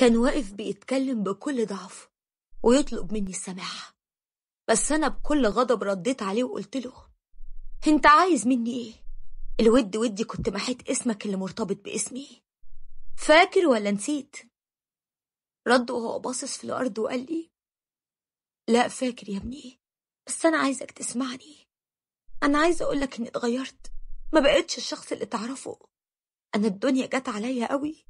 كان واقف بيتكلم بكل ضعف ويطلب مني السماح بس أنا بكل غضب رديت عليه وقلت له أنت عايز مني إيه؟ الود ودي كنت محيت اسمك اللي مرتبط باسمي فاكر ولا نسيت؟ رد وهو باصص في الأرض وقال لي لا فاكر يا ابني بس أنا عايزك تسمعني أنا عايز أقولك إني اتغيرت ما بقتش الشخص اللي تعرفه أنا الدنيا جت عليا قوي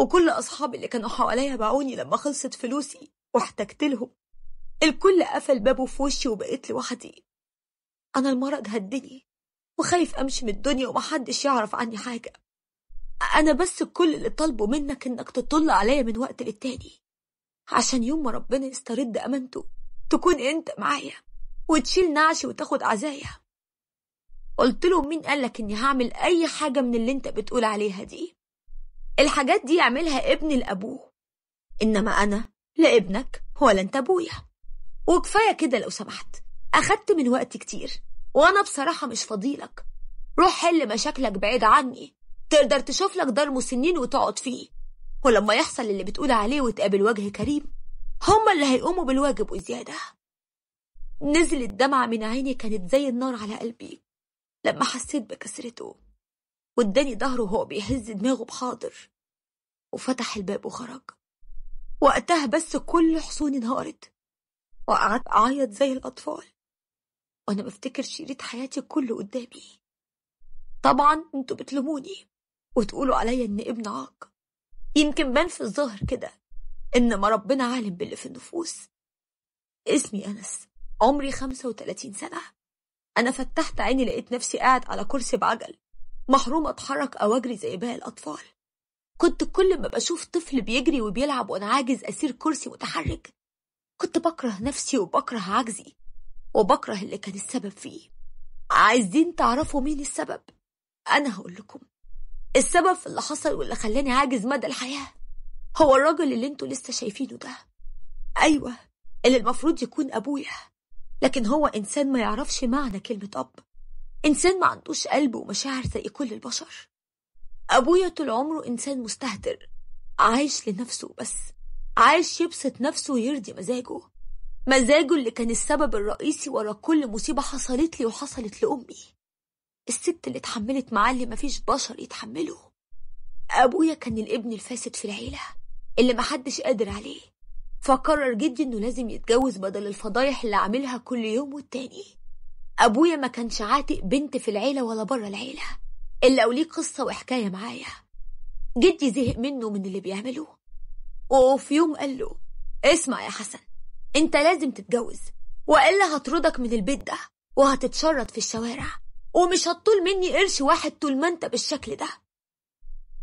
وكل أصحابي اللي كانوا حواليا باعوني لما خلصت فلوسي واحتجت لهم الكل قفل بابه في وشي وبقيت لوحدي أنا المرض هدني وخايف أمشي من الدنيا ومحدش يعرف عني حاجة أنا بس كل اللي طالبه منك إنك تطل عليا من وقت للتاني عشان يوم ما ربنا يسترد أمانته تكون أنت معايا وتشيل نعشي وتاخد عزايا قلت له مين قالك إني هعمل أي حاجة من اللي أنت بتقول عليها دي الحاجات دي يعملها ابن لأبوه إنما أنا لا ابنك ولا أنت أبويا وكفاية كده لو سمحت أخدت من وقت كتير وأنا بصراحة مش فضيلك روح حل مشاكلك بعيد عني تقدر تشوف لك دار مسنين وتقعد فيه ولما يحصل اللي بتقول عليه وتقابل وجه كريم هما اللي هيقوموا بالواجب وزيادة نزلت دمعة من عيني كانت زي النار على قلبي لما حسيت بكسرته واداني ظهره وهو بيهز دماغه بحاضر وفتح الباب وخرج وقتها بس كل حصوني انهارت وقعدت أعيط زي الأطفال وأنا بفتكر شريط حياتي كله قدامي طبعا انتوا بتلوموني وتقولوا عليا ان ابن عاق يمكن بان في الظاهر كده انما ربنا عالم باللي في النفوس اسمي انس عمري 35 سنه انا فتحت عيني لقيت نفسي قاعد على كرسي بعجل محروم أتحرك أو أجري زي باقي الأطفال كنت كل ما بشوف طفل بيجري وبيلعب وأنا عاجز أسير كرسي متحرك كنت بكره نفسي وبكره عجزي وبكره اللي كان السبب فيه عايزين تعرفوا مين السبب أنا هقول لكم السبب في اللي حصل واللي خلاني عاجز مدى الحياة هو الراجل اللي انتوا لسه شايفينه ده أيوة اللي المفروض يكون أبويا لكن هو إنسان ما يعرفش معنى كلمة أب إنسان ما عندوش قلب ومشاعر زي كل البشر أبويا طول عمره إنسان مستهتر عايش لنفسه بس عايش يبسط نفسه ويرضي مزاجه مزاجه اللي كان السبب الرئيسي ورا كل مصيبة حصلت لي وحصلت لأمي الست اللي اتحملت معاه اللي مفيش بشر يتحمله أبويا كان الابن الفاسد في العيلة اللي محدش قادر عليه فقرر جدي إنه لازم يتجوز بدل الفضايح اللي عاملها كل يوم والتاني أبويا ما كانش عاتق بنت في العيلة ولا بره العيلة إلا وليه قصة وحكاية معايا جدي زهق منه من اللي بيعمله وفي يوم قال له اسمع يا حسن انت لازم تتجوز وإلا هطردك من البيت ده وهتتشرد في الشوارع ومش هتطول مني قرش واحد طول ما انت بالشكل ده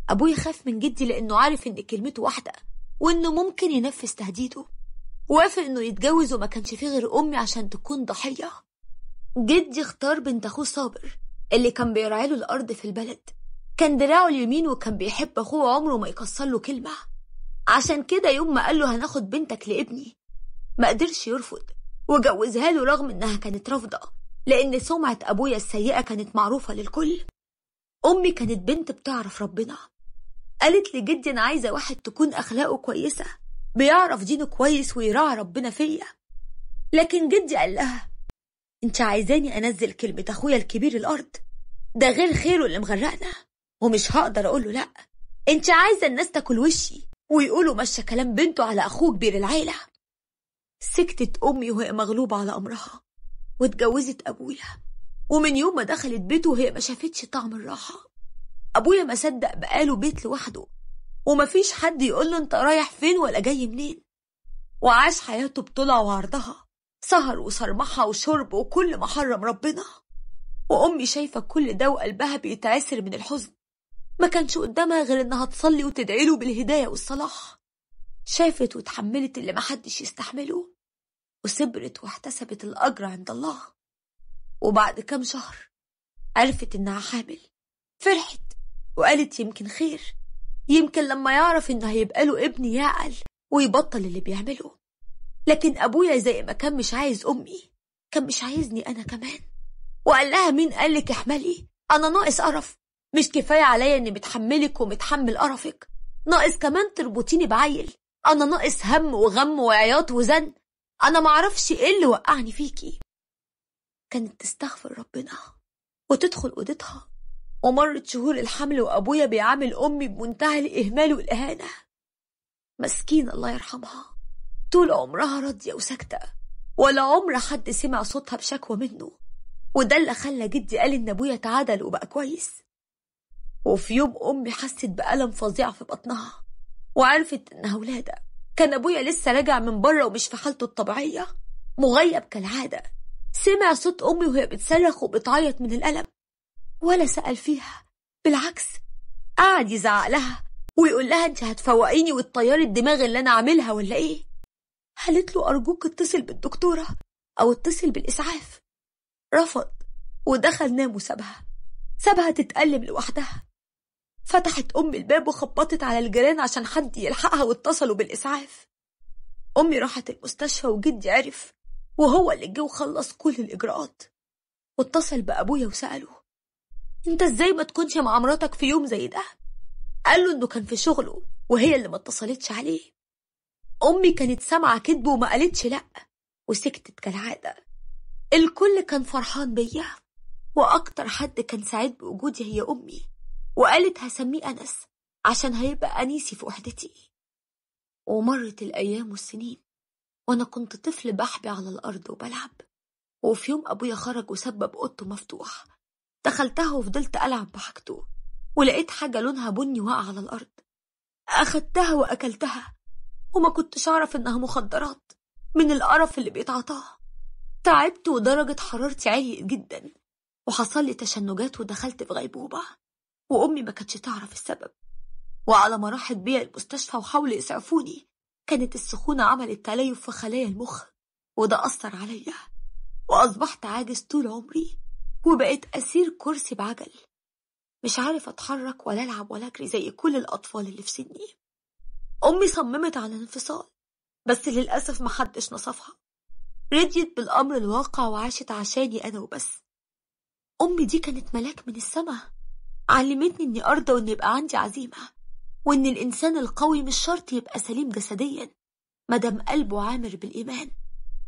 أبويا خاف من جدي لأنه عارف إن كلمته واحدة وإنه ممكن ينفذ تهديده وافق إنه يتجوز وما كانش فيه غير أمي عشان تكون ضحية جدي اختار بنت أخوه صابر اللي كان بيراعي له الأرض في البلد كان دراعه اليمين وكان بيحب أخوه عمره ما يكسر له كلمة عشان كده يوم ما قال له هناخد بنتك لابني ما قدرش يرفض وجوزها له رغم إنها كانت رافضة لأن سمعة أبويا السيئة كانت معروفة للكل أمي كانت بنت بتعرف ربنا قالت لجدي أنا عايزة واحد تكون أخلاقه كويسة بيعرف دينه كويس ويراعي ربنا فيا لكن جدي قال لها انت عايزاني انزل كلمة اخويا الكبير الارض ده غير خيره اللي مغرقنا ومش هقدر اقوله لأ انت عايزة الناس تاكل وشي ويقولوا مشى كلام بنته على اخوه كبير العيلة سكتت امي وهي مغلوبة على امرها واتجوزت ابويا ومن يوم ما دخلت بيته وهي ما شافتش طعم الراحة ابويا ما صدق بقاله بيت لوحده ومفيش حد يقول له انت رايح فين ولا جاي منين وعاش حياته بطلع وعرضها سهر وصرمحة وشرب وكل ما حرم ربنا وأمي شايفة كل ده وقلبها بيتعسر من الحزن ما كانش قدامها غير إنها تصلي وتدعيله بالهداية والصلاح شافت وتحملت اللي محدش يستحمله وصبرت واحتسبت الأجر عند الله وبعد كام شهر عرفت إنها حامل فرحت وقالت يمكن خير يمكن لما يعرف إن هيبقى له ابن يعقل ويبطل اللي بيعمله لكن أبويا زي ما كان مش عايز أمي كان مش عايزني أنا كمان وقال لها مين قالك احملي أنا ناقص قرف مش كفاية عليا إني متحملك ومتحمل قرفك ناقص كمان تربطيني بعيل أنا ناقص هم وغم وعياط وزن أنا معرفش إيه اللي وقعني فيكي كانت تستغفر ربنا وتدخل أوضتها ومرت شهور الحمل وأبويا بيعامل أمي بمنتهى الإهمال والإهانة مسكين الله يرحمها طول عمرها راضية وساكتة ولا عمر حد سمع صوتها بشكوى منه وده اللي خلى جدي قال إن أبويا اتعدل وبقى كويس وفي يوم أمي حست بألم فظيع في بطنها وعرفت إنها ولادة كان أبويا لسه راجع من بره ومش في حالته الطبيعية مغيب كالعادة سمع صوت أمي وهي بتصرخ وبتعيط من الألم ولا سأل فيها بالعكس قعد يزعق لها ويقول لها انت هتفوقيني وتطيري الدماغ اللي انا عاملها ولا ايه قالت له أرجوك اتصل بالدكتورة أو اتصل بالإسعاف رفض ودخل نام وسابها سابها تتألم لوحدها فتحت أمي الباب وخبطت على الجيران عشان حد يلحقها واتصلوا بالإسعاف أمي راحت المستشفى وجدي عرف وهو اللي جه وخلص كل الإجراءات واتصل بأبويا وسأله أنت إزاي ما تكونش مع مراتك في يوم زي ده؟ قال له إنه كان في شغله وهي اللي ما اتصلتش عليه أمي كانت سامعة كدبه وما قالتش لأ وسكتت كالعادة الكل كان فرحان بيا وأكتر حد كان سعيد بوجودي هي أمي وقالت هسميه أنس عشان هيبقى أنيسي في وحدتي ومرت الأيام والسنين وأنا كنت طفل بحبي على الأرض وبلعب وفي يوم أبويا خرج وسبب أوضته مفتوح دخلتها وفضلت ألعب بحاجته ولقيت حاجة لونها بني واقعة على الأرض أخدتها وأكلتها وما كنتش أعرف إنها مخدرات من القرف اللي بيتعطاها تعبت ودرجة حرارتي عالية جدا وحصل لي تشنجات ودخلت في غيبوبة وأمي ما كانتش تعرف السبب وعلى ما راحت بيا المستشفى وحاولوا يسعفوني كانت السخونة عملت تليف في خلايا المخ وده أثر عليا وأصبحت عاجز طول عمري وبقيت أسير كرسي بعجل مش عارف أتحرك ولا ألعب ولا أجري زي كل الأطفال اللي في سني أمي صممت على الانفصال بس للأسف محدش نصفها رضيت بالأمر الواقع وعاشت عشاني أنا وبس أمي دي كانت ملاك من السما علمتني إني أرضى وإن يبقى عندي عزيمة وإن الإنسان القوي مش شرط يبقى سليم جسديا مادام قلبه عامر بالإيمان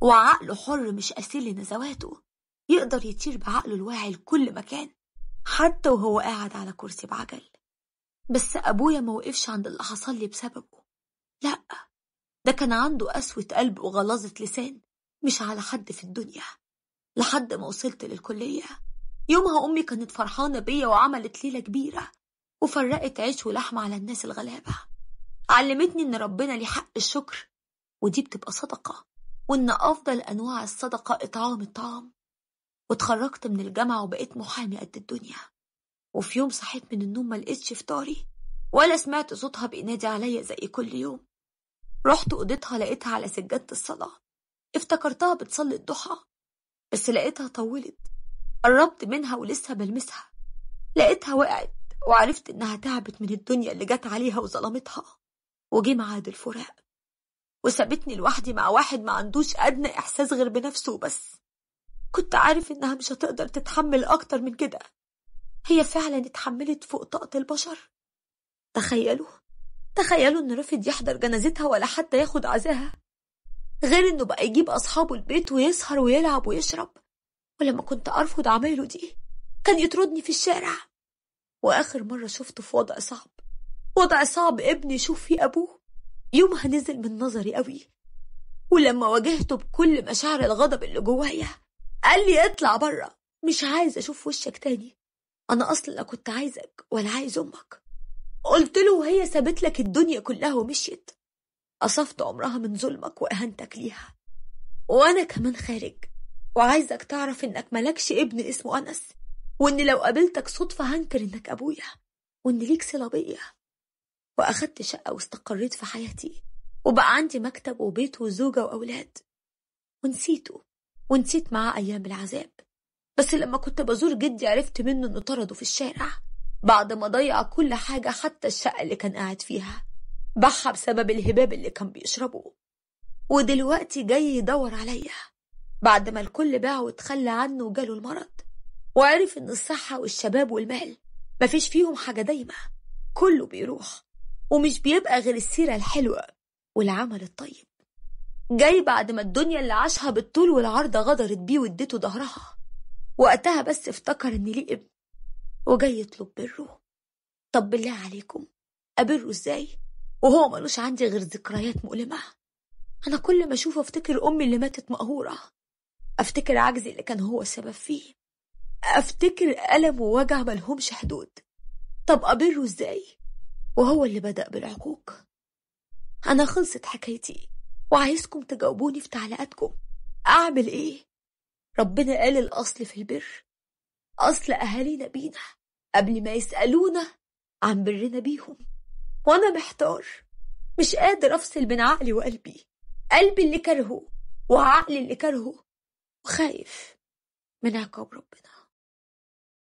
وعقله حر مش أسير لنزواته يقدر يطير بعقله الواعي لكل مكان حتى وهو قاعد على كرسي بعجل بس أبويا ما وقفش عند اللي حصل لي بسببه لأ ده كان عنده قسوة قلب وغلاظة لسان مش على حد في الدنيا لحد ما وصلت للكلية يومها أمي كانت فرحانة بيا وعملت ليلة كبيرة وفرقت عيش ولحمة على الناس الغلابة علمتني إن ربنا ليه حق الشكر ودي بتبقى صدقة وإن أفضل أنواع الصدقة إطعام الطعام واتخرجت من الجامعة وبقيت محامي قد الدنيا وفي يوم صحيت من النوم ما لقيتش فطاري ولا سمعت صوتها بينادي عليا زي كل يوم رحت اوضتها لقيتها على سجادة الصلاة افتكرتها بتصلي الضحى بس لقيتها طولت قربت منها ولسه بلمسها لقيتها وقعت وعرفت إنها تعبت من الدنيا اللي جت عليها وظلمتها وجه معاد الفراق وسابتني لوحدي مع واحد ما عندوش أدنى إحساس غير بنفسه وبس كنت عارف إنها مش هتقدر تتحمل أكتر من كده هي فعلا اتحملت فوق طاقة البشر تخيلوا تخيلوا ان رفض يحضر جنازتها ولا حتى ياخد عزاها غير انه بقى يجيب اصحابه البيت ويسهر ويلعب ويشرب ولما كنت ارفض عمايله دي كان يطردني في الشارع واخر مرة شفته في وضع صعب وضع صعب ابني يشوف فيه ابوه يومها نزل من نظري قوي ولما واجهته بكل مشاعر الغضب اللي جوايا قال لي اطلع بره مش عايز اشوف وشك تاني أنا أصلا لا كنت عايزك ولا عايز أمك قلت له وهي سابت لك الدنيا كلها ومشيت قصفت عمرها من ظلمك وإهانتك ليها وأنا كمان خارج وعايزك تعرف إنك ملكش ابن اسمه أنس وإن لو قابلتك صدفة هنكر إنك أبويا وإن ليك صلة بيا وأخدت شقة واستقريت في حياتي وبقى عندي مكتب وبيت وزوجة وأولاد ونسيته ونسيت معاه أيام العذاب بس لما كنت بزور جدي عرفت منه انه طرده في الشارع بعد ما ضيع كل حاجة حتى الشقة اللي كان قاعد فيها بحى بسبب الهباب اللي كان بيشربه ودلوقتي جاي يدور عليا بعد ما الكل باع وتخلى عنه وجاله المرض وعرف ان الصحة والشباب والمال مفيش فيهم حاجة دايمة كله بيروح ومش بيبقى غير السيرة الحلوة والعمل الطيب جاي بعد ما الدنيا اللي عاشها بالطول والعرض غدرت بيه واديته ظهرها وقتها بس افتكر ان ليه ابن وجاي يطلب بره طب بالله عليكم أبره ازاي وهو ملوش عندي غير ذكريات مؤلمة أنا كل ما أشوفه أفتكر أمي اللي ماتت مقهورة أفتكر عجزي اللي كان هو السبب فيه أفتكر ألم ووجع ملهمش حدود طب أبره ازاي وهو اللي بدأ بالعقوق أنا خلصت حكايتي وعايزكم تجاوبوني في تعليقاتكم أعمل إيه ربنا قال الأصل في البر أصل أهالينا بينا قبل ما يسألونا عن برنا بيهم وأنا محتار مش قادر أفصل بين عقلي وقلبي قلبي اللي كرهه وعقلي اللي كرهه وخايف من عقاب ربنا